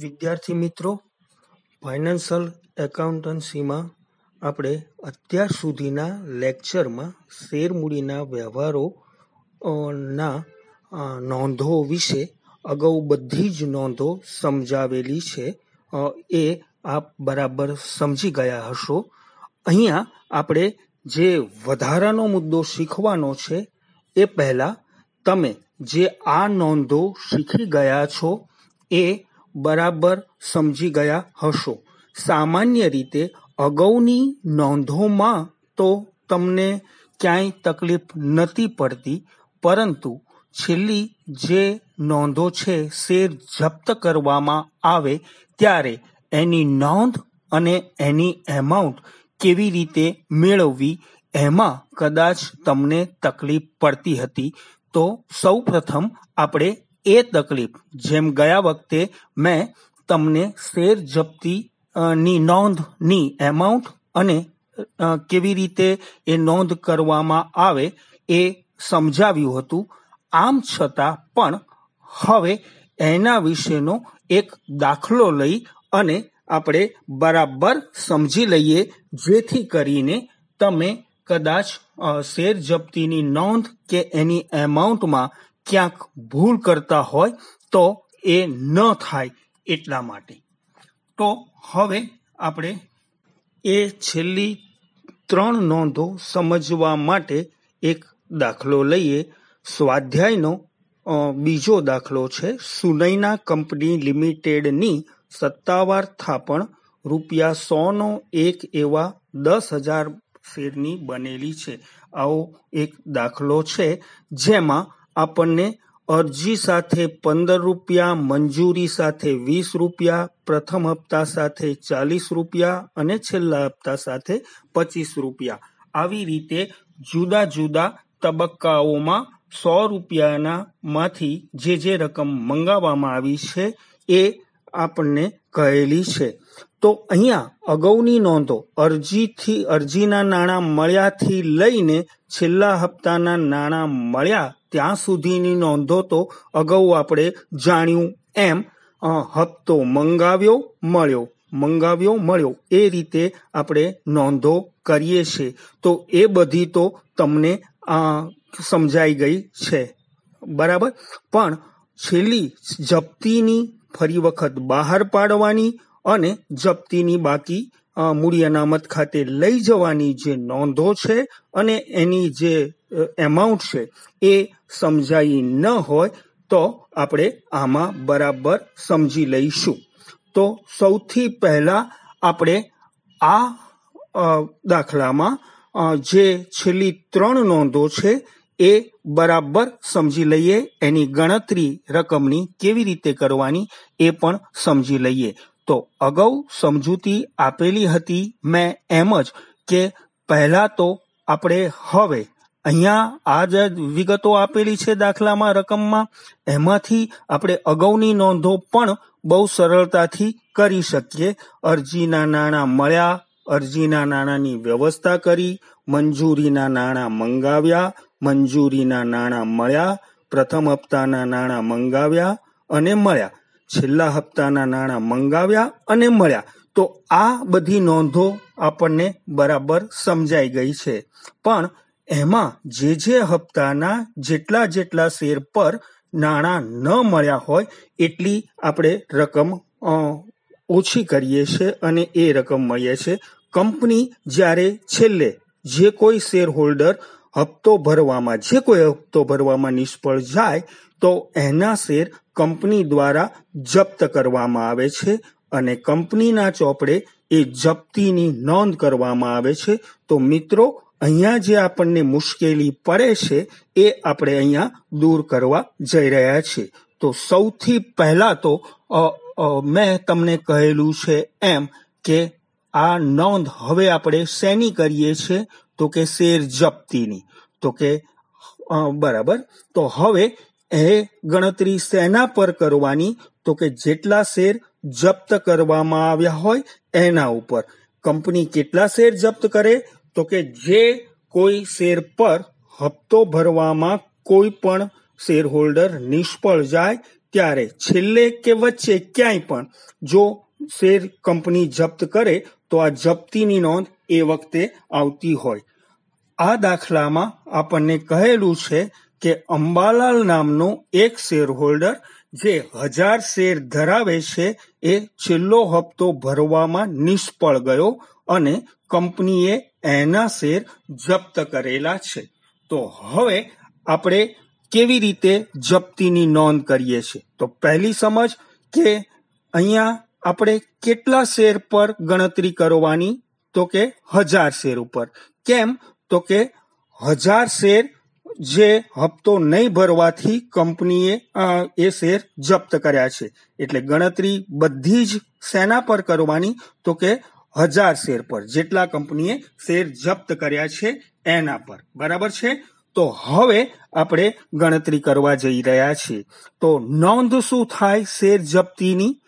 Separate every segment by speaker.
Speaker 1: વિદ્યાર્થી મિત્રો ફાઇનાન્શિયલ એકાઉન્ટન્સીમાં આપણે અત્યાર સુધીના લેક્ચરમાં શેરમૂડીના વ્યવહારોના નોંધો વિશે અગાઉ બધી જ નોંધો સમજાવેલી છે એ આપ બરાબર સમજી ગયા હશો અહીંયા આપણે જે વધારાનો મુદ્દો શીખવાનો છે એ પહેલાં તમે જે આ નોંધો શીખી ગયા છો એ બરાબર સમજી ગયા હશો સામાન્ય રીતે અગાઉની નોંધોમાં તો તમને ક્યાંય તકલીફ નથી પડતી પરંતુ છેલ્લી જે નોંધો છે શેર જપ્ત કરવામાં આવે ત્યારે એની નોંધ અને એની એમાઉન્ટ કેવી રીતે મેળવવી એમાં કદાચ તમને તકલીફ પડતી હતી તો સૌ પ્રથમ આપણે એ તકલીફ જેમ ગયા વખતે મેં તમને શેર જપ્તી ની નોંધની એમાઉન્ટ અને કેવી રીતે એ નોંધ કરવામાં આવે એ સમજાવ્યું હતું આમ છતાં પણ હવે એના વિશેનો એક દાખલો લઈ અને આપણે બરાબર સમજી લઈએ જેથી કરીને તમે કદાચ શેર જપ્તીની નોંધ કે એની એમાઉન્ટમાં ક્યાંક ભૂલ કરતા હોય તો એ ન થાય એટલા માટે તો હવે આપણે એ છેલ્લી ત્રણ નોંધો સમજવા માટે એક દાખલો લઈએ સ્વાધ્યાયનો બીજો દાખલો છે સુનૈના કંપની લિમિટેડની સત્તાવાર થાપણ રૂપિયા સોનો એક એવા દસ હજાર શેરની બનેલી છે આવો એક દાખલો છે જેમાં આપણને અરજી સાથે પંદર રૂપિયા મંજૂરી સાથે વીસ રૂપિયા પ્રથમ હપ્તા સાથે ચાલીસ રૂપિયા અને છેલ્લા હપ્તા સાથે પચીસ રૂપિયા આવી રીતે જુદા જુદા તબક્કાઓમાં સો રૂપિયાના માંથી જે જે રકમ મંગાવવામાં આવી છે એ આપણને કહેલી છે તો અહીંયા અગાઉની નોંધો અરજીથી અરજીના નાણાં મળ્યાથી લઈને છેલ્લા હપ્તાના નાણાં મળ્યા ત્યાં સુધીની નોંધો તો અગાઉ આપણે જાણ્યું એમ હપ્તો મંગાવ્યો મળ્યો મંગાવ્યો મળ્યો એ રીતે આપણે નોંધો કરીએ છીએ તો એ બધી તો તમને સમજાઈ ગઈ છે બરાબર પણ છેલ્લી જપ્તીની ફરી વખત બહાર પાડવાની અને જપ્તીની બાકી મૂડી અનામત ખાતે લઈ જવાની જે નોંધો છે અને એની જે એમાઉન્ટ છે એ સમજાઈ ન હોય તો આપણે આમાં બરાબર સમજી લઈશું તો સૌથી પહેલા આપણે આ દાખલામાં જે છેલ્લી ત્રણ નોંધો છે એ બરાબર સમજી લઈએ એની ગણતરી રકમની કેવી રીતે કરવાની એ પણ સમજી લઈએ તો અગાઉ સમજૂતી આપેલી હતી મેં એમ જ કે પહેલાં તો આપણે હવે અહીંયા આ જે વિગતો આપેલી છે દાખલામાં રકમમાં એમાંથી આપણે અગાઉની નોંધો પણ બહુ સરળતાથી કરી શકીએ અરજીના નાણાં મળ્યા અરજીના નાણાંની વ્યવસ્થા કરી મંજૂરીના નાણાં મંગાવ્યા મંજૂરીના નાણાં મળ્યા પ્રથમ હપ્તાના નાણાં મંગાવ્યા અને મળ્યા છેલ્લા હપ્તાના નાણાં મંગાવ્યા અને મળ્યા તો આ બધી નોંધો આપણને બરાબર સમજાઈ ગઈ છે પણ એમાં જે જે હપ્તાના જેટલા જેટલા શેર પર નાણાં ન મળ્યા હોય એટલી આપણે રકમ ઓછી કરીએ છીએ અને એ રકમ મળીએ છે કંપની જ્યારે છેલ્લે જે કોઈ શેર હોલ્ડર હપ્તો ભરવામાં જે કોઈ હપ્તો ભરવામાં નિષ્ફળ જાય તો એના શેર કંપની દ્વારા જપ્ત કરવામાં આવે છે અને કંપનીના ચોપડે એ જપ્તીની નોંધ કરવામાં આવે છે તો મિત્રો અહીંયા જે આપણને મુશ્કેલી પડે છે એ આપણે અહીંયા દૂર કરવા જઈ રહ્યા છીએ તો સૌથી પહેલા તો મેં તમને કહેલું છે એમ કે આ નોંધ હવે આપણે શેની કરીએ છીએ તો કે શેર જપ્તીની તો કે બરાબર તો હવે એ ગણતરી શેના પર કરવાની તો કે જેટલા શેર જપ્ત કરવામાં આવ્યા હોય એના ઉપર કંપની કેટલા શેર જપ્ત કરે તો કે જે કોઈ શેર પર હપ્તો ભરવામાં કોઈ પણ શેર હોલ્ડર નિષ્ફળ જાય ત્યારે છેલ્લે કે વચ્ચે ક્યાંય પણ જો શેર કંપની જપ્ત કરે તો આ જપ્તીની નોંધ એ વખતે આવતી હોય આ દાખલામાં આપણને કહેલું છે કે અંબાલાલ નામનો એક શેરહોલ્ડર જે હજાર શેર ધરાવે છે એ છેલ્લો હપ્તો ભરવામાં નિષ્ફળ ગયો અને કંપનીએ એના શેર જપ્ત કરેલા છે તો હવે આપણે કેવી રીતે જપ્તીની નોંધ કરીએ છીએ તો પહેલી સમજ કે અહીંયા આપણે કેટલા શેર પર ગણતરી કરવાની તો કે હજાર શેર ઉપર કેમ તો કે હજાર શેર જે હપ્તો નહીં ભરવાથી કંપનીએ એ શેર જપ્ત કર્યા છે એટલે ગણતરી બધી જ સેના પર કરવાની તો કે હજાર શેર પર જેટલા કંપનીએ શેર જપ્ત કર્યા છે એના પર બરાબર છે તો હવે આપણે ગણતરી કરવા જઈ રહ્યા છીએ તો નોંધ શું થાય શેર જપ્તીની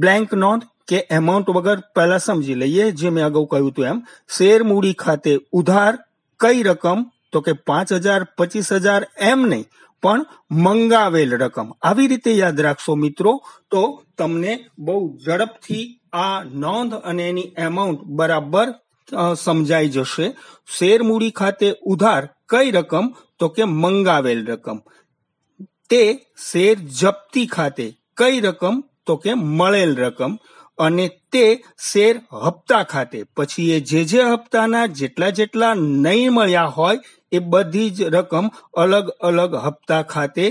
Speaker 1: બ્લેન્ક નોંધ કે એમાઉન્ટ વગર પહેલા સમજી લઈએ જે મેં અગાઉ કહ્યું હતું એમ શેર મૂડી ખાતે ઉધાર કઈ રકમ તો કે પાંચ હજાર પચીસ હજાર એમ નહીં પણ મંગાવેલ રકમ આવી રીતે યાદ રાખશો મિત્રો તો તમને બહુ ઝડપથી આ નોંધ અને એની એમાઉન્ટ બરાબર સમજાઈ જશે શેર મૂડી ખાતે ઉધાર કઈ રકમ તો કે મંગાવેલ રકમ તે શેર જપ્તી ખાતે કઈ રકમ તો કે મળેલ રકમ અને તે શેર હપ્તા ખાતે પછી એ જે જે હપ્તાના જેટલા જેટલા નહીં મળ્યા હોય એ બધી જ રકમ અલગ અલગ હપ્તા ખાતે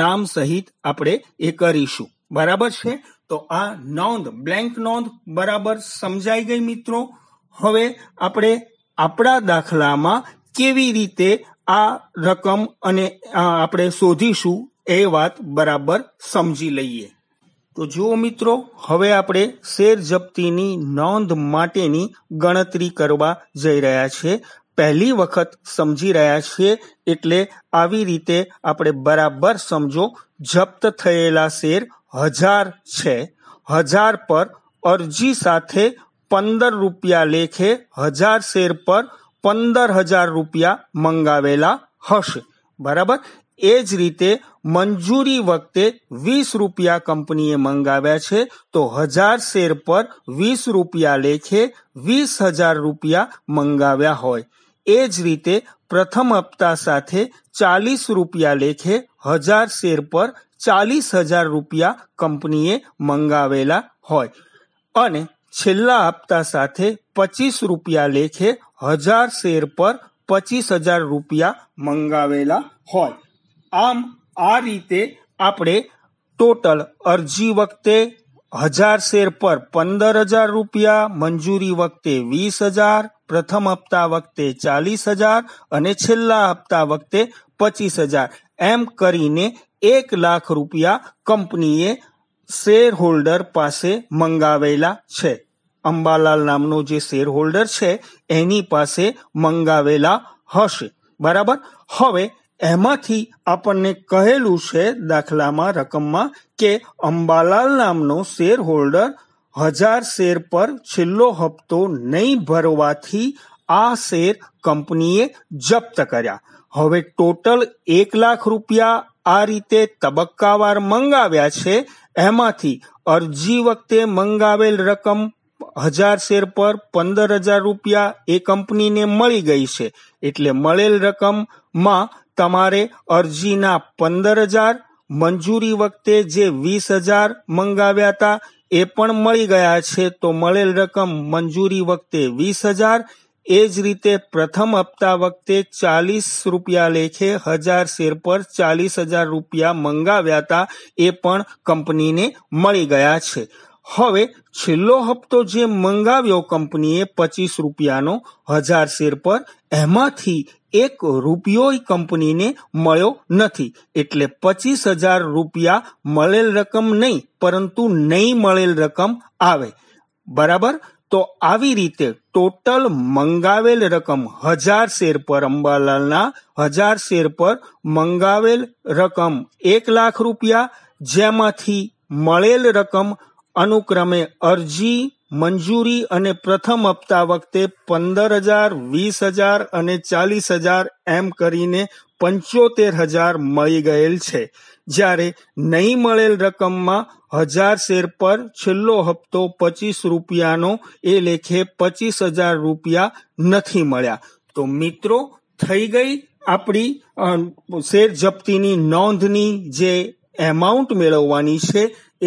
Speaker 1: નામ સહિત આપણે એ કરીશું બરાબર છે તો આ નોંધ બ્લેન્ક નોંધ બરાબર સમજાઈ ગઈ મિત્રો હવે આપણે આપણા દાખલામાં કેવી રીતે આ રકમ અને આપણે શોધીશું એ વાત બરાબર સમજી લઈએ તો જુઓ મિત્રો હવે આપણે શેર જપ્તીની નોંધ માટેની ગણતરી કરવા જઈ રહ્યા છે પહેલી વખત સમજી રહ્યા છીએ એટલે આવી રીતે આપણે બરાબર સમજો જપ્ત થયેલા શેર હજાર છે હજાર પર અરજી સાથે પંદર રૂપિયા લેખે હજાર શેર પર પંદર હજાર રૂપિયા મંગાવેલા હશે બરાબર એ જ રીતે મંજૂરી વખતે વીસ રૂપિયા કંપનીએ મંગાવ્યા છે તો હજાર શેર પર વીસ રૂપિયા લેખે વીસ હજાર રૂપિયા મંગાવ્યા હોય એ જ રીતે પ્રથમ હપ્તા સાથે ચાલીસ રૂપિયા લેખે હજાર શેર પર ચાલીસ હજાર રૂપિયા કંપનીએ મંગાવેલા હોય અને છેલ્લા હપ્તા સાથે પચીસ રૂપિયા લેખે હજાર શેર પર પચીસ હજાર રૂપિયા મંગાવેલા હોય આમ આ રીતે આપણે ટોટલ અરજી વખતે હજાર શેર પર પંદર હજાર રૂપિયા મંજૂરી વખતે વીસ હજાર પ્રથમ હપ્તા વખતે ચાલીસ હજાર અને છેલ્લા હપ્તા વખતે પચીસ હજાર એમ કરીને એક લાખ રૂપિયા કંપનીએ શેર હોલ્ડર પાસે મંગાવેલા છે અંબાલાલ નામનો જે શેર હોલ્ડર છે એની પાસે મંગાવેલા હશે બરાબર હવે એમાંથી આપણને કહેલું છે દાખલામાં રકમમાં કે અંબાલાલ નામનો શેર હોલ્ડર હજાર શેર પર છેલ્લો હપ્તો નહીં ભરવાથી આ શેર કંપનીએ જપ્ત કર્યા હવે ટોટલ એક લાખ રૂપિયા આ રીતે તબક્કાવાર મંગાવ્યા છે એમાંથી અરજી વખતે મંગાવેલ રકમ હજાર શેર પર પંદર હજાર રૂપિયા એ કંપનીને મળી ગઈ છે એટલે મળેલ રકમમાં તમારે અરજીના પંદર હજાર મંજૂરી વખતે જે વીસ હજાર મંગાવ્યા હતા એ પણ મળી ગયા છે તો મળેલ રકમ મંજૂરી વખતે વીસ હજાર એ જ રીતે પ્રથમ હપ્તા વખતે ચાલીસ રૂપિયા લેખે હજાર શેર પર ચાલીસ હજાર રૂપિયા મંગાવ્યા હતા એ પણ કંપનીને મળી ગયા છે હવે છેલ્લો હપ્તો જે મંગાવ્યો કંપનીએ પચીસ રૂપિયાનો હજાર શેર પર એમાંથી એક રૂપિયો કંપનીને મળ્યો નથી એટલે પચીસ હજાર રૂપિયા મળેલ રકમ નહીં પરંતુ નહીં મળેલ રકમ આવે બરાબર તો આવી રીતે ટોટલ મંગાવેલ રકમ હજાર શેર પર અંબાલાલના હજાર શેર પર મંગાવેલ રકમ એક લાખ રૂપિયા જેમાંથી મળેલ રકમ અનુક્રમે અરજી મંજૂરી અને પ્રથમ હપ્તા વખતે પંદર હજાર વીસ હજાર અને ચાલીસ હજાર એમ કરીને પંચોતેર હજાર મળી ગયેલ છે જ્યારે નહીં મળેલ રકમમાં હજાર શેર પર છેલ્લો હપ્તો પચીસ રૂપિયાનો એ લેખે પચીસ હજાર રૂપિયા નથી મળ્યા તો મિત્રો થઈ ગઈ આપણી શેર જપ્તીની નોંધની જે એમાઉન્ટ મેળવવાની છે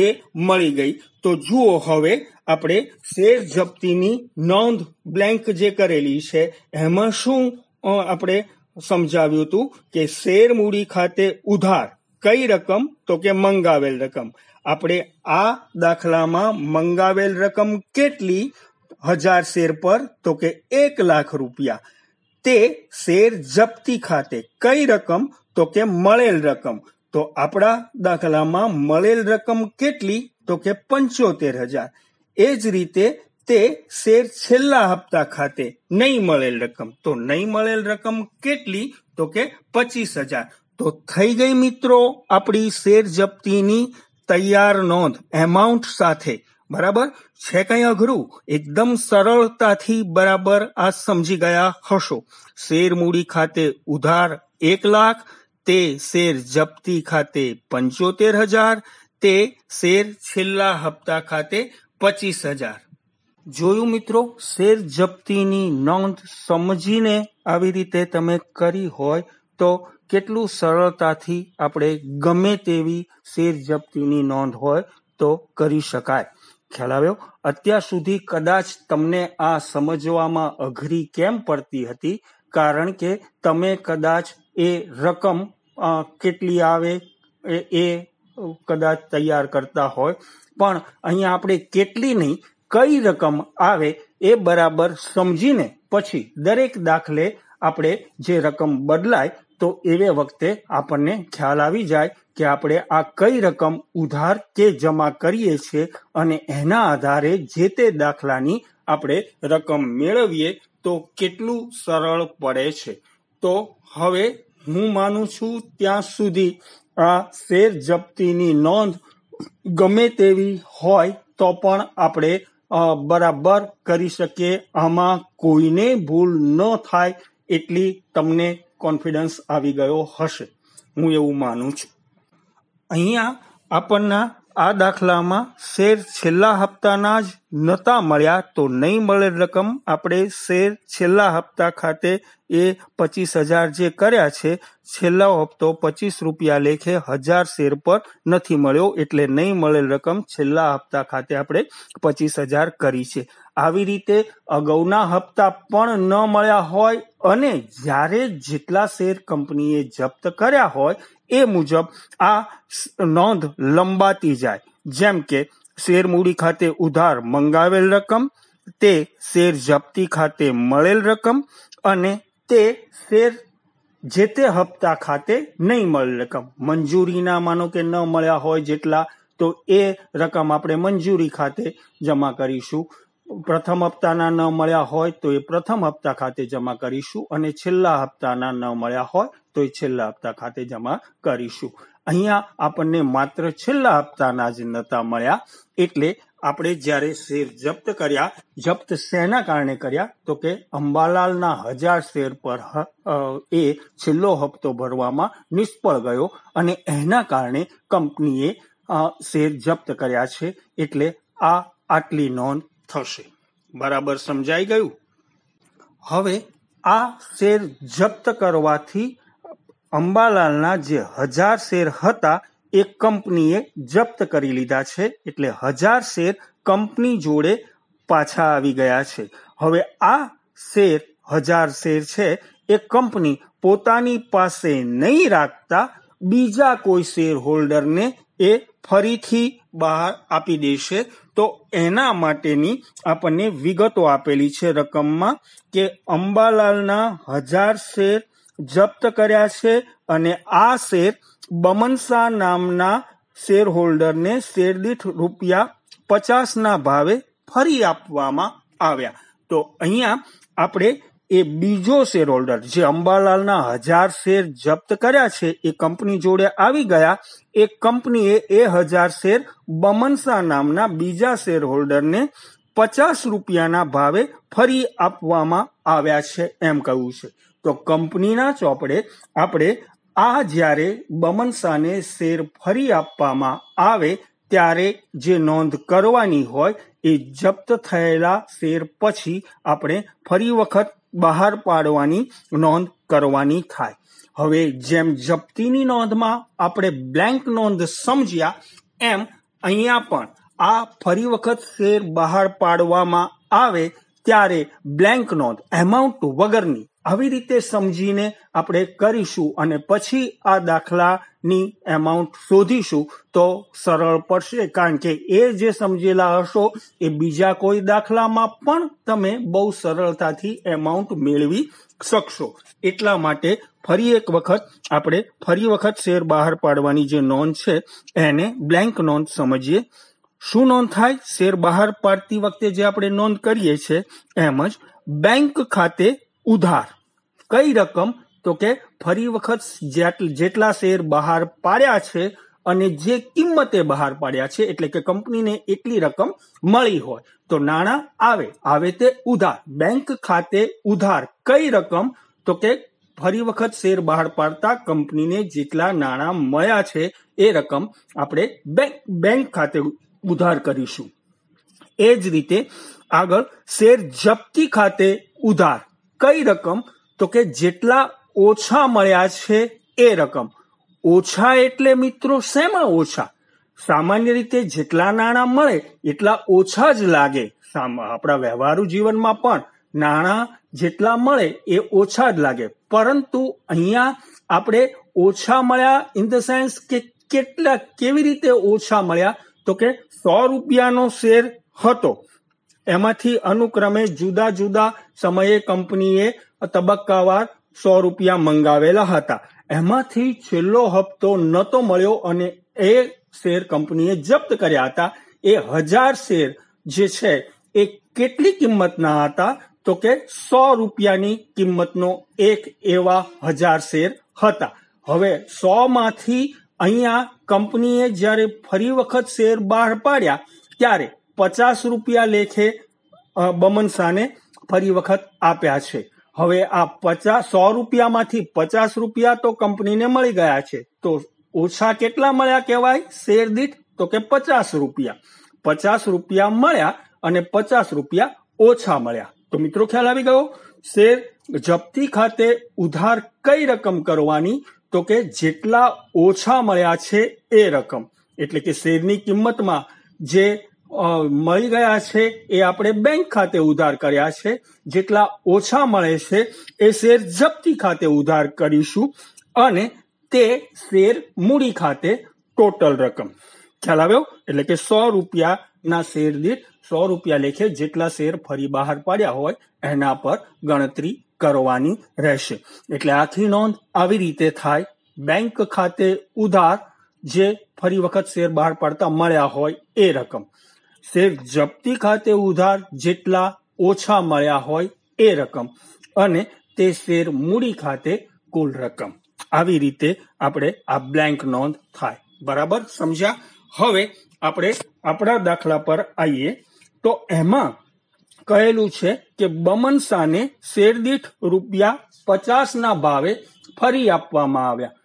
Speaker 1: એ મળી ગઈ તો જુઓ હવે આપણે શેર જપ્તીની નોંધ બ્લેન્ક જે કરેલી છે એમાં શું આપણે સમજાવ્યું હતું કે શેર મૂડી ખાતે ઉધાર કઈ રકમ તો કે મંગાવેલ રકમ આપણે આ દાખલામાં મંગાવેલ રકમ કેટલી હજાર શેર પર તો કે એક લાખ રૂપિયા તે શેર જપ્તી ખાતે કઈ રકમ તો કે મળેલ રકમ તો આપણા દાખલામાં મળેલ રકમ કેટલી તો કે પંચોતેર હજાર એ જ રીતે તે શેર છેલ્લા હપ્તા ખાતે નહીં મળેલ રકમ તો નહીં મળેલ રકમ કેટલી તો કે પચીસ હજાર તો થઈ ગઈ મિત્રો આપણી શેર જપ્તીની તૈયાર નોંધ એમાઉન્ટ સાથે બરાબર છે કંઈ અઘરું એકદમ સરળતાથી બરાબર આ સમજી ગયા હશો શેર મૂડી ખાતે ઉધાર એક લાખ તે શેર જપ્તી ખાતે પંચોતેર હજાર તે શેર છેલ્લા હપ્તા ખાતે પચીસ હજાર જોયું મિત્રો શેર જપ્તીની નોંધ સમજીને આવી રીતે તમે કરી હોય તો કેટલું સરળતાથી આપણે ગમે તેવી શેર જપ્તીની નોંધ હોય તો કરી શકાય ખ્યાલ આવ્યો અત્યાર સુધી કદાચ તમને આ સમજવામાં અઘરી કેમ પડતી હતી કારણ કે તમે કદાચ એ રકમ કેટલી આવે એ કદાચ તૈયાર કરતા હોય પણ અહીંયા આપણે કેટલી નહીં કઈ રકમ આવે એ બરાબર સમજીને પછી દરેક દાખલે આપણે જે રકમ બદલાય તો એવે વખતે આપણને ખ્યાલ આવી જાય કે આપણે આ કઈ રકમ ઉધાર કે જમા કરીએ છીએ અને એના આધારે જે તે દાખલાની આપણે રકમ મેળવીએ તો કેટલું સરળ પડે છે તો હવે હું માનું છું ત્યાં સુધી આ શેર જપ્તીની નોંધ ગમે તેવી હોય તો પણ આપણે બરાબર કરી શકીએ આમાં કોઈને ભૂલ ન થાય એટલી તમને કોન્ફિડન્સ આવી ગયો હશે હું એવું માનું છું અહીંયા આપણના આ દાખલામાં શેર છેલ્લા હપ્તાના જ નહોતા મળ્યા તો નહીં મળેલ રકમ આપણે શેર છેલ્લા હપ્તા ખાતે એ પચીસ હજાર જે કર્યા છે છેલ્લો હપ્તો પચીસ રૂપિયા લેખે હજાર શેર પર નથી મળ્યો એટલે નહીં મળેલ રકમ છેલ્લા હપ્તા ખાતે આપણે પચીસ હજાર કરી છે આવી રીતે અગાઉના હપ્તા પણ ન મળ્યા હોય અને જ્યારે જેટલા શેર કંપનીએ જપ્ત કર્યા હોય એ મુજબ આ નોંધ લંબાતી જાય જેમ કે શેર મૂડી ખાતે ઉધાર મંગાવેલ રકમ તે શેર જપ્તી ખાતે મળેલ રકમ અને તે શેર જે તે હપ્તા ખાતે નહીં મળેલ રકમ મંજૂરીના માનો કે ન મળ્યા હોય જેટલા તો એ રકમ આપણે મંજૂરી ખાતે જમા કરીશું પ્રથમ હપ્તાના ન મળ્યા હોય તો એ પ્રથમ હપ્તા ખાતે જમા કરીશું અને છેલ્લા હપ્તાના ન મળ્યા હોય તો એ છેલ્લા હપ્તા ખાતે જમા કરીશું અહીંયા આપણને માત્ર છેલ્લા હપ્તાના જ નતા મળ્યા એટલે આપણે જ્યારે શેર જપ્ત કર્યા જપ્ત શેના કારણે કર્યા તો કે અંબાલાલના હજાર શેર પર એ છેલ્લો હપ્તો ભરવામાં નિષ્ફળ ગયો અને એના કારણે કંપનીએ શેર જપ્ત કર્યા છે એટલે આ આટલી નોંધ થશે બરાબર સમજાઈ ગયું હવે આ શેર જપ્ત કરવાથી અંબાલાલના જે હજાર શેર હતા એ કંપનીએ જપ્ત કરી લીધા છે એટલે હજાર શેર કંપની જોડે પાછા આવી ગયા છે હવે આ શેર હજાર શેર છે એ કંપની પોતાની પાસે નહીં રાખતા બીજા કોઈ શેર હોલ્ડરને એ ફરીથી બહાર આપી દેશે તો એના માટેની આપણને વિગતો આપેલી છે રકમમાં કે અંબાલાલના હજાર શેર જપ્ત કર્યા છે અને આ શેર બમનશા નામના શેર હોલ્ડરને શેર દીઠ રૂપિયા પચાસના ભાવે ફરી આપવામાં આવ્યા તો અહીંયા આપણે એ બીજો શેર હોલ્ડર જે અંબાલાલના હજાર શેર જપ્ત કર્યા છે એ કંપની જોડે આવી ગયા એ કંપનીએ એ હજાર શેર બમનશા નામના બીજા શેર હોલ્ડરને પચાસ રૂપિયાના ભાવે ફરી આપવામાં આવ્યા છે એમ કહ્યું છે તો કંપનીના ચોપડે આપણે આ જ્યારે બમન શેર ફરી આપવામાં આવે ત્યારે જે નોંધ કરવાની હોય એ જપ્ત થયેલા શેર પછી આપણે ફરી વખત બહાર પાડવાની નોંધ કરવાની થાય હવે જેમ જપ્તીની નોંધમાં આપણે બ્લેન્ક નોંધ સમજ્યા એમ અહીંયા પણ આ ફરી વખત શેર બહાર પાડવામાં આવે ત્યારે બ્લેન્ક નોંધ એમાઉન્ટ વગરની આવી રીતે સમજીને આપણે કરીશું અને પછી આ દાખલાની એમાઉન્ટ શોધીશું તો સરળ પડશે કારણ કે એ જે સમજેલા હશો એ બીજા કોઈ દાખલામાં પણ તમે બહુ સરળતાથી એમાઉન્ટ મેળવી શકશો એટલા માટે ફરી એક વખત આપણે ફરી વખત શેર બહાર પાડવાની જે નોંધ છે એને બ્લેન્ક નોંધ સમજીએ શું નોંધ થાય શેર બહાર પાડતી વખતે જે આપણે નોંધ કરીએ છીએ એમ જ બેંક ખાતે ઉધાર કઈ રકમ તો કે ફરી વખત જેટલા શેર બહાર પાડ્યા છે અને જે કિંમતે બહાર પાડ્યા છે એટલે કે કંપનીને એટલી રકમ મળી હોય તો નાણાં આવે આવે તે ઉધાર બેંક ખાતે ઉધાર કઈ રકમ તો કે ફરી વખત શેર બહાર પાડતા કંપનીને જેટલા નાણાં મળ્યા છે એ રકમ આપણે બેંક બેંક ખાતે ઉધાર કરીશું એ જ રીતે આગળ શેર જપ્તી ખાતે ઉધાર કઈ રકમ તો કે જેટલા ઓછા મળ્યા છે એ રકમ ઓછા એટલે મિત્રો શેમાં ઓછા સામાન્ય રીતે જેટલા નાણાં મળે એટલા ઓછા જ લાગે આપણા વ્યવહારુ જીવનમાં પણ નાણાં જેટલા મળે એ ઓછા જ લાગે પરંતુ અહીંયા આપણે ઓછા મળ્યા ઇન ધ સેન્સ કે કેટલા કેવી રીતે ઓછા મળ્યા તો કે સો રૂપિયાનો શેર હતો એમાંથી અનુક્રમે જુદા જુદા સમયે કંપનીએ તબક્કાવાર સો રૂપિયા મંગાવેલા હતા એમાંથી છેલ્લો હપ્તો નહોતો મળ્યો અને એ શેર કંપનીએ જપ્ત કર્યા હતા એ હજાર શેર જે છે એ કેટલી કિંમતના હતા તો કે સો રૂપિયાની કિંમતનો એક એવા હજાર શેર હતા હવે સો માંથી અહીંયા કંપનીએ જ્યારે ફરી વખત શેર બહાર પાડ્યા ત્યારે પચાસ રૂપિયા લેખે બમન શાહને ફરી વખત આપ્યા છે હવે આ પચાસ સો રૂપિયામાંથી પચાસ રૂપિયા તો કંપનીને મળી ગયા છે તો ઓછા કેટલા મળ્યા કહેવાય શેર દીઠ તો કે પચાસ રૂપિયા પચાસ રૂપિયા મળ્યા અને પચાસ રૂપિયા ઓછા મળ્યા તો મિત્રો ખ્યાલ આવી ગયો શેર જપ્તી ખાતે ઉધાર કઈ રકમ કરવાની તો કે જેટલા ઓછા મળ્યા છે એ રકમ એટલે કે શેરની કિંમતમાં જે મળી ગયા છે એ આપણે બેંક ખાતે ઉધાર કર્યા છે જેટલા ઓછા મળે છે એ શેર જપ્તી ખાતે ઉધાર કરીશું અને તે શેર મૂડી ખાતે ટોટલ રકમ ખ્યાલ આવ્યો એટલે કે સો રૂપિયાના શેર દીઠ સો રૂપિયા લેખે જેટલા શેર ફરી બહાર પાડ્યા હોય એના પર ગણતરી કરવાની રહેશે એટલે આથી નોંધ આવી રીતે થાય બેંક ખાતે ઉધાર જે ફરી વખત શેર બહાર પાડતા મળ્યા હોય એ રકમ શેર જપ્તી ખાતે ઉધાર જેટલા ઓછા મળ્યા હોય એ રકમ અને તે શેર મૂડી ખાતે કુલ રકમ આવી રીતે આપણે આ બ્લેન્ક નોંધ થાય બરાબર સમજ્યા હવે આપણે આપણા દાખલા પર આવીએ તો એમાં કહેલું છે કે બમન શાહને દીઠ રૂપિયા પચાસના ભાવે ફરી આપવામાં આવ્યા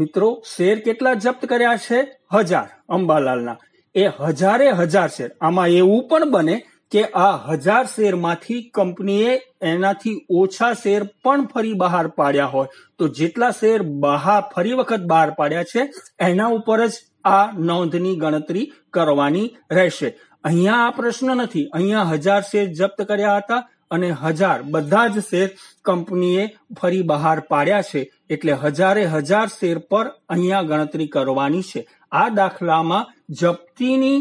Speaker 1: મિત્રો શેર કેટલા જપ્ત કર્યા છે હજાર અંબાલાલના એ હજારે હજાર શેર આમાં એવું પણ બને કે આ હજાર શેરમાંથી કંપનીએ એનાથી ઓછા શેર પણ ફરી બહાર પાડ્યા હોય તો જેટલા શેર બહાર ફરી વખત બહાર પાડ્યા છે એના ઉપર જ આ નોંધની ગણતરી કરવાની રહેશે અહીંયા આ પ્રશ્ન નથી અહીંયા હજાર શેર જપ્ત કર્યા હતા અને હજાર બધા જ શેર કંપનીએ ફરી બહાર પાડ્યા છે એટલે હજારે હજાર શેર પર અહીંયા ગણતરી કરવાની છે આ દાખલામાં જપ્તીની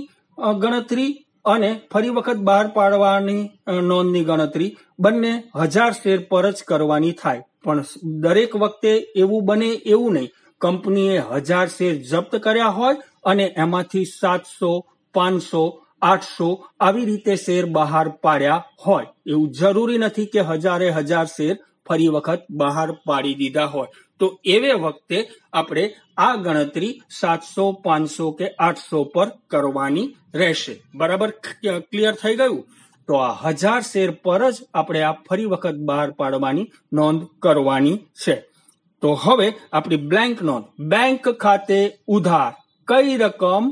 Speaker 1: ગણતરી અને ફરી વખત બહાર પાડવાની નોંધની ગણતરી બંને હજાર શેર પર જ કરવાની થાય પણ દરેક વખતે એવું બને એવું નહીં કંપનીએ હજાર શેર જપ્ત કર્યા હોય અને એમાંથી સાતસો પાંચસો આઠસો આવી રીતે શેર બહાર પાડ્યા હોય એવું જરૂરી નથી કે હજારે હજાર શેર ફરી વખત બહાર પાડી દીધા હોય તો એવે વખતે આપણે આ ગણતરી સાતસો પાંચસો કે આઠસો પર કરવાની રહેશે બરાબર ક્લિયર થઈ ગયું તો આ હજાર શેર પર જ આપણે આ ફરી વખત બહાર પાડવાની નોંધ કરવાની છે તો હવે આપણી બ્લેન્ક નોંધ બેંક ખાતે ઉધાર કઈ રકમ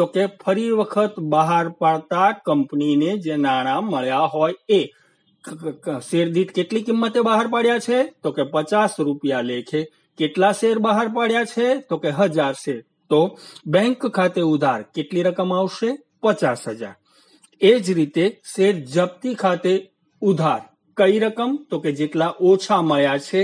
Speaker 1: તો કે ફરી વખત બહાર પાડતા કંપનીને જે નાણાં મળ્યા હોય એ શેરદીઠ કેટલી કિંમતે બહાર પાડ્યા છે તો કે પચાસ રૂપિયા લેખે કેટલા શેર બહાર પાડ્યા છે તો કે હજાર શેર તો બેંક ખાતે ઉધાર કેટલી રકમ આવશે પચાસ હજાર એ જ રીતે શેર જપ્તી ખાતે ઉધાર કઈ રકમ તો કે જેટલા ઓછા મળ્યા છે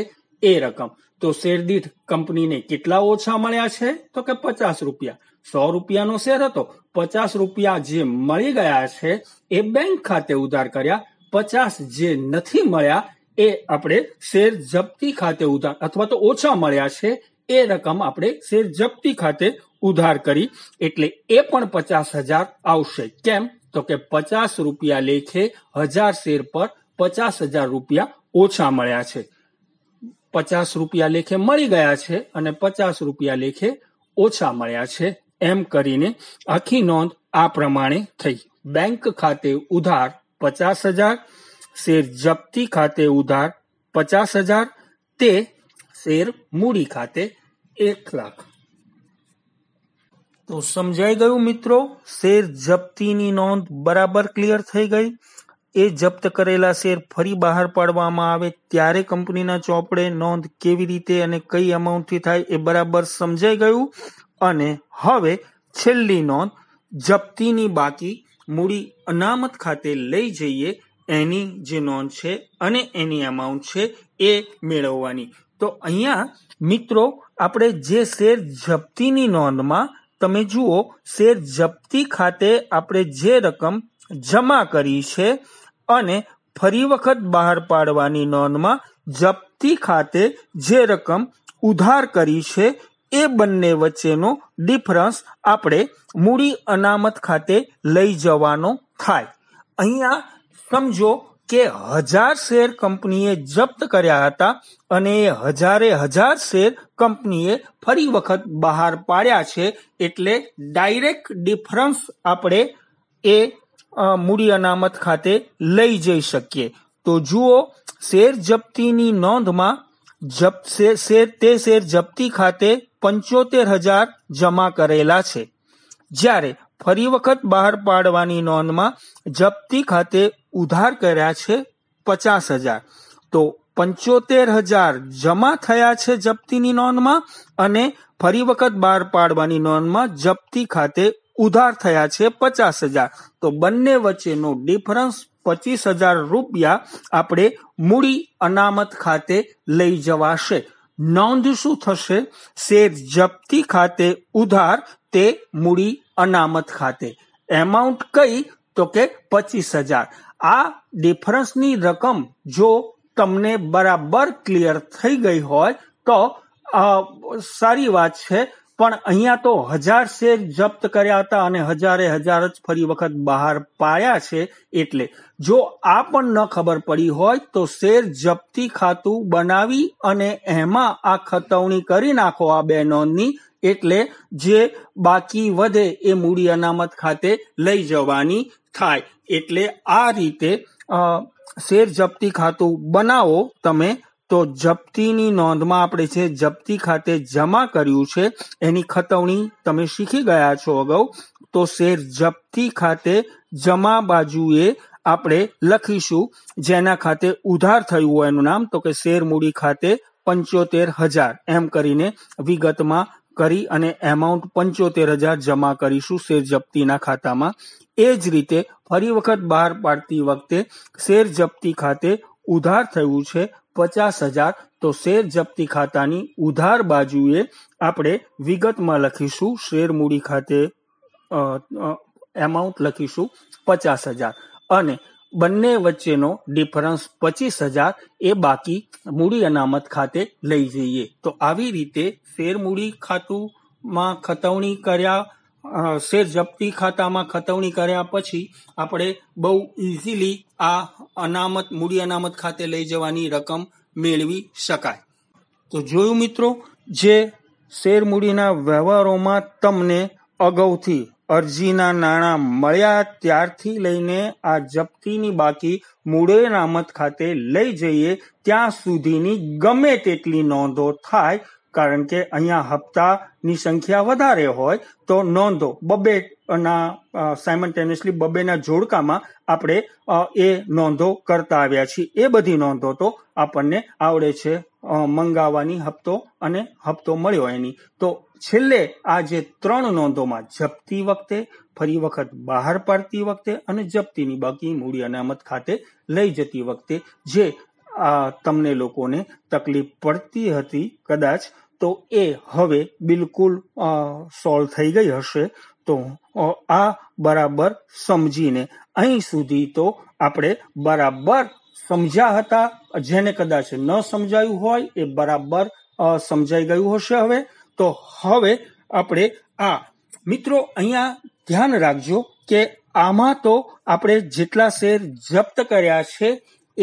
Speaker 1: એ રકમ તો શેરદીઠ કંપનીને કેટલા ઓછા મળ્યા છે તો કે પચાસ રૂપિયા સો રૂપિયાનો શેર હતો પચાસ રૂપિયા જે મળી ગયા છે એ બેંક ખાતે ઉધાર કર્યા પચાસ જે નથી મળ્યા એ આપણે શેર જપ્તી ખાતે ઉધાર અથવા તો ઓછા મળ્યા છે એ રકમ આપણે શેર જપ્તી ખાતે ઉધાર કરી એટલે એ પણ પચાસ હજાર આવશે કેમ તો કે પચાસ રૂપિયા લેખે હજાર શેર પર પચાસ હજાર રૂપિયા ઓછા મળ્યા છે પચાસ રૂપિયા લેખે મળી ગયા છે અને પચાસ રૂપિયા લેખે ઓછા મળ્યા છે એમ કરીને આખી નોંધ આ પ્રમાણે થઈ બેંક ખાતે ઉધાર પચાસ હજાર શેર જપ્તી ખાતે ઉધાર પચાસ હજાર તે શેર મૂડી ખાતે એક લાખ તો સમજાઈ ગયું મિત્રો શેર જપ્તીની નોંધ બરાબર ક્લિયર થઈ ગઈ એ જપ્ત કરેલા શેર ફરી બહાર પાડવામાં આવે ત્યારે કંપનીના ચોપડે નોંધ કેવી રીતે અને કઈ અમાઉન્ટથી થાય એ બરાબર સમજાઈ ગયું અને હવે છેલ્લી નોંધ જપ્તીની બાકી મૂડી અનામત ખાતે લઈ જઈએ એની જે નોંધ છે અને એની અમાઉન્ટ છે એ મેળવવાની તો અહીંયા મિત્રો આપણે જે શેર જપ્તીની નોંધમાં તમે જુઓ શેર જપ્તી ખાતે આપણે જે રકમ જમા કરી છે અને ફરી વખત બહાર પાડવાની નોંધમાં જપ્તી ખાતે જે રકમ ઉધાર કરી છે એ બંને વચ્ચેનો ડિફરન્સ આપણે મૂડી અનામત ખાતે લઈ જવાનો થાય અહીંયા સમજો કે હજાર શેર કંપનીએ જપ્ત કર્યા હતા અને એ હજારે હજાર શેર કંપનીએ ફરી વખત બહાર પાડ્યા છે એટલે ડાયરેક્ટ ડિફરન્સ આપણે એ મૂડી અનામત ખાતે લઈ જઈ શકીએ તો જુઓ શેર જપ્તીની નોંધમાં જપ શેર તે શેર જપ્તી ખાતે પંચોતેર હજાર જમા કરેલા છે જ્યારે ફરી વખત બહાર પાડવાની નોંધમાં જપ્તી ખાતે ઉધાર કર્યા છે પચાસ હજાર તો પંચોતેર હજાર જમા થયા છે જપ્તીની નોંધમાં અને ફરી વખત બહાર પાડવાની નોંધમાં જપ્તી ખાતે ઉધાર થયા છે પચાસ હજાર તો બંને વચ્ચેનો ડિફરન્સ પચીસ હજાર રૂપિયા આપણે મૂડી અનામત ખાતે લઈ જવાશે નોંધ શું થશે શેર જપ્તી ખાતે ઉધાર તે મૂડી અનામત ખાતે એમાઉન્ટ કઈ તો કે પચીસ હજાર આ ડિફરન્સની રકમ જો તમને બરાબર ક્લિયર થઈ ગઈ હોય તો સારી વાત છે પણ અહીંયા તો હજાર શેર જપ્ત કર્યા હતા અને હજારે હજાર જ ફરી વખત બહાર પાયા છે એટલે જો આ પણ ન ખબર પડી હોય તો શેર જપ્તી ખાતું બનાવી અને એમાં આ ખતવણી કરી નાખો આ બે નોંધની એટલે જે બાકી વધે એ મૂડી અનામત ખાતે લઈ જવાની થાય એટલે આ રીતે શેર જપ્તી ખાતું બનાવો તમે તો જપ્તીની નોંધમાં આપણે જે જપ્તી ખાતે જમા કર્યું છે એની ખતવણી તમે શીખી ગયા છો અગાઉ તો શેર જપ્તી ખાતે જમા બાજુએ આપણે લખીશું જેના ખાતે ઉધાર થયું હોય એનું નામ તો કે શેર મૂડી ખાતે પંચોતેર હજાર એમ કરીને વિગતમાં કરી અને એમાઉન્ટ પંચોતેર હજાર જમા કરીશું શેર જપ્તીના ખાતામાં એ જ રીતે ફરી વખત બહાર પાડતી વખતે શેર જપ્તી ખાતે ઉધાર થયું છે પચાસ હજાર તો શેર જપ્તી ખાતાની ઉધાર બાજુએ આપણે વિગતમાં લખીશું શેર મૂડી ખાતે એમાઉન્ટ લખીશું પચાસ હજાર અને બંને વચ્ચેનો ડિફરન્સ પચીસ હજાર એ બાકી મૂડી અનામત ખાતે લઈ જઈએ તો આવી રીતે શેર મૂડી ખાતું માં ખતવણી કર્યા શેર જપ્તી ખાતામાં ખતવણી કર્યા પછી આપણે બહુ ઇઝીલી આ અનામત મૂડી અનામત ખાતે લઈ જવાની રકમ મેળવી શકાય તો જોયું મિત્રો જે શેર મૂડીના વ્યવહારોમાં તમને અગાઉથી અરજીના નાણાં મળ્યા ત્યારથી લઈને આ જપ્તીની બાકી મૂળે અનામત ખાતે લઈ જઈએ ત્યાં સુધીની ગમે તેટલી નોંધો થાય કારણ કે અહીંયા હપ્તાની સંખ્યા વધારે હોય તો નોંધો બબેના સાયમન્ટેનિયસલી બબેના જોડકામાં આપણે એ નોંધો કરતા આવ્યા છીએ એ બધી નોંધો તો આપણને આવડે છે મંગાવવાની હપ્તો અને હપ્તો મળ્યો એની તો છેલ્લે આ જે ત્રણ નોંધોમાં જપતી વખતે ફરી વખત બહાર પાડતી વખતે અને જપ્તીની બાકી મૂડી અનામત ખાતે લઈ જતી વખતે જે તમને લોકોને તકલીફ પડતી હતી કદાચ તો એ હવે બિલકુલ સોલ્વ થઈ ગઈ હશે તો આ બરાબર સમજીને અહીં સુધી તો આપણે બરાબર સમજ્યા હતા જેને કદાચ ન સમજાયું હોય એ બરાબર સમજાઈ ગયું હશે હવે તો હવે આપણે આ મિત્રો અહીંયા ધ્યાન રાખજો કે આમાં તો આપણે જેટલા શેર જપ્ત કર્યા છે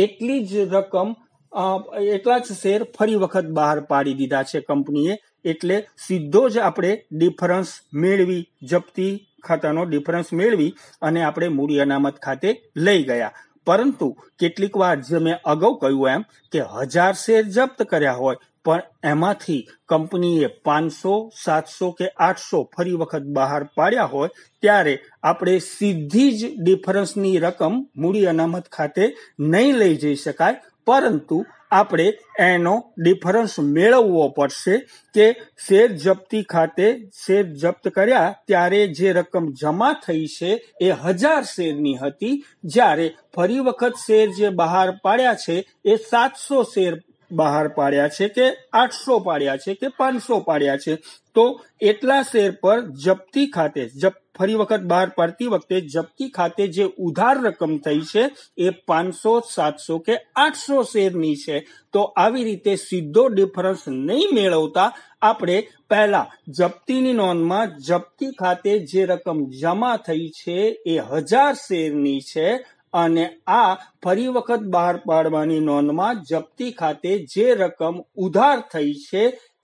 Speaker 1: એટલી જ રકમ એટલા જ શેર ફરી વખત બહાર પાડી દીધા છે કંપનીએ એટલે સીધો જ આપણે ડિફરન્સ મેળવી જપ્તી ખાતાનો ડિફરન્સ મેળવી અને આપણે મૂડી અનામત ખાતે લઈ ગયા પરંતુ કેટલીક વાર જે મેં અગાઉ કહ્યું એમ કે હજાર શેર જપ્ત કર્યા હોય પણ એમાંથી કંપનીએ પાંચસો સાતસો કે આઠસો ફરી વખત બહાર પાડ્યા હોય ત્યારે આપણે સીધી જ ડિફરન્સની રકમ મૂડી અનામત ખાતે નહીં લઈ જઈ શકાય પરંતુ આપણે એનો ડિફરન્સ મેળવવો પડશે કે શેર જપ્તી ખાતે શેર જપ્ત કર્યા ત્યારે જે રકમ જમા થઈ છે એ હજાર શેરની હતી જ્યારે ફરી વખત શેર જે બહાર પાડ્યા છે એ સાતસો શેર બહાર પાડ્યા છે કે આઠસો પાડ્યા છે કે પાંચસો પાડ્યા છે તો એટલા શેર પર જપ્તી ખાતે ફરી વખત બહાર પાડતી વખતે જપ્તી ખાતે જે ઉધાર રકમ થઈ છે એ પાંચસો સાતસો કે આઠસો શેરની છે તો આવી રીતે સીધો ડિફરન્સ નહીં મેળવતા આપણે પહેલા જપ્તીની નોંધમાં જપ્તી ખાતે જે રકમ જમા થઈ છે એ હજાર શેરની છે અને આ ફરી વખત બહાર પાડવાની નોંધમાં જપ્તી ખાતે જે રકમ ઉધાર થઈ છે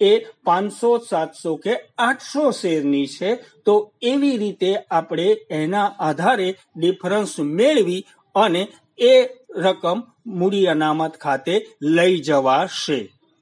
Speaker 1: એ પાંચસો સાતસો કે આઠસો શેરની છે તો એવી રીતે આપણે એના આધારે ડિફરન્સ મેળવી અને એ રકમ મૂડી અનામત ખાતે લઈ જવાશે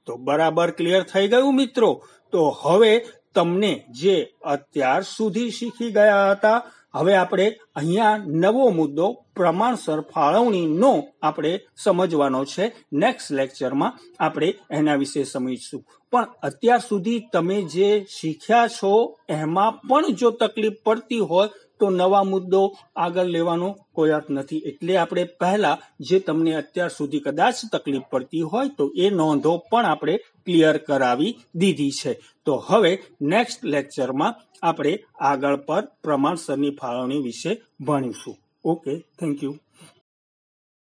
Speaker 1: તો બરાબર ક્લિયર થઈ ગયું મિત્રો તો હવે તમને જે અત્યાર સુધી શીખી ગયા હતા હવે આપણે અહીંયા નવો મુદ્દો પ્રમાણસર ફાળવણીનો આપણે સમજવાનો છે નેક્સ્ટ લેક્ચરમાં આપણે એના વિશે સમજીશું પણ અત્યાર સુધી તમે જે શીખ્યા છો એમાં પણ જો તકલીફ પડતી હોય તો નવા મુદ્દો આગળ લેવાનો કોઈ અર્થ નથી એટલે આપણે પહેલા જે તમને અત્યાર સુધી કદાચ તકલીફ પડતી હોય તો એ નોંધો પણ આપણે ક્લિયર કરાવી દીધી છે તો હવે નેક્સ્ટ લેક્ચરમાં આપણે આગળ પર પ્રમાણસરની ફાળવણી વિશે ભણીશું ઓકે થેન્ક યુ